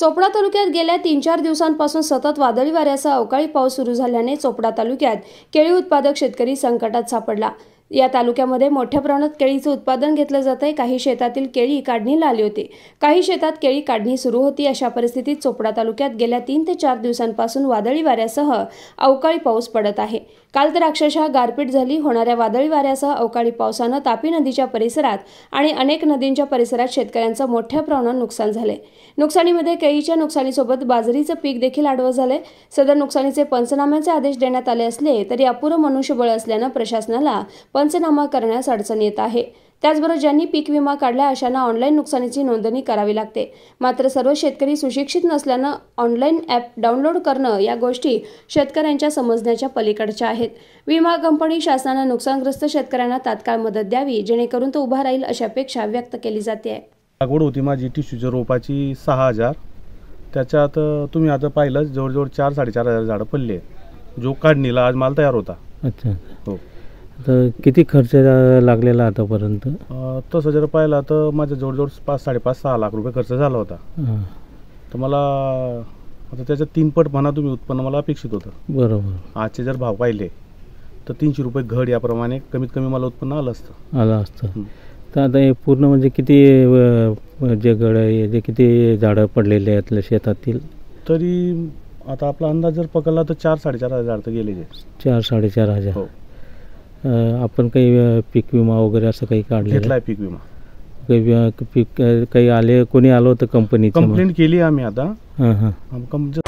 चोपडा तालुक्यात गेल्या तीन चार दिवसांपासून सतत वादळी वाऱ्यासह अवकाळी पाऊस सुरू झाल्याने चोपडा तालुक्यात केळी उत्पादक शेतकरी संकटात सापडला या तालुक्यामध्ये मोठ्या प्रमाणात केळीचं उत्पादन घेतलं जात आहे काही शेतातील केळी काढणीला आली होती काही शेतात केळी काढणी सुरू होती अशा परिस्थितीत चोपडा तालुक्यात गेल्या तीन ते चार दिवसांपासून वादळी वाऱ्यासह अवकाळी पाऊस पडत आहे काल तर अक्षरशः गारपीट झाली होणाऱ्या वादळी वाऱ्यासह अवकाळी पावसानं तापी नदीच्या परिसरात आणि अनेक नदींच्या परिसरात शेतकऱ्यांचं मोठ्या प्रमाणात नुकसान झाले नुकसानीमध्ये केळीच्या नुकसानीसोबत बाजरीचं पीक देखील आडवं झाले सदर नुकसानीचे पंचनाम्याचे आदेश देण्यात आले असले तरी अपुरं मनुष्यबळ असल्यानं प्रशासनाला पंचनामा करण्यास अडचण येत आहे त्याचबरोबर ज्यांनी पीक विमा काढला अशांना ऑनलाईन नुकसानीची नोंदणी करावी लागते मात्र सर्व शेतकरी सुशिक्षित नसल्यानं ऑनलाईन ॲप डाउनलोड करणं या गोष्टी शेतकऱ्यांच्या समजण्याच्या पलीकडच्या आहेत विमा कंपनी शासनानं नुकसानग्रस्त शेतकऱ्यांना तात्काळ मदत द्यावी जेणेकरून तो उभा राहील अशी अपेक्षा व्यक्त केली जाते लागवड होती माझी टिश्यूच्या रोपाची सहा हजार त्याच्यात तुम्ही आता पाहिलं जवळजवळ चार साडेचार हजार झाडं पडले जो काढणीला आज माल तयार होता अच्छा हो तर किती खर्च लागलेला आतापर्यंत तसं जर पाहिला तर माझ्या जवळजवळ पाच साडेपाच सहा लाख रुपये खर्च झाला होता तर मला आता त्याच्या तीनपट म्हणा तुम्ही उत्पन्न मला अपेक्षित होतं बरोबर आजचे जर भाव पाहिले तर तीनशे रुपये घड याप्रमाणे कमीत कमी मला उत्पन्न आलं असतं आलं असतं तर आता हे पूर्ण म्हणजे किती जे गड आहे जे किती झाडं पडलेले आहेत आपल्या शेतातील तरी आता आपला अंदाज जर पकडला तर चार साडेचार हजार तर गेले जे चार साडेचार हजार हो आपण काही पीक विमा वगैरे असं काही काढलं घेतलाय पीक विमा काही पीक काही आले कोणी आलो होतं कंपनी कंप्लेंट केली आम्ही आता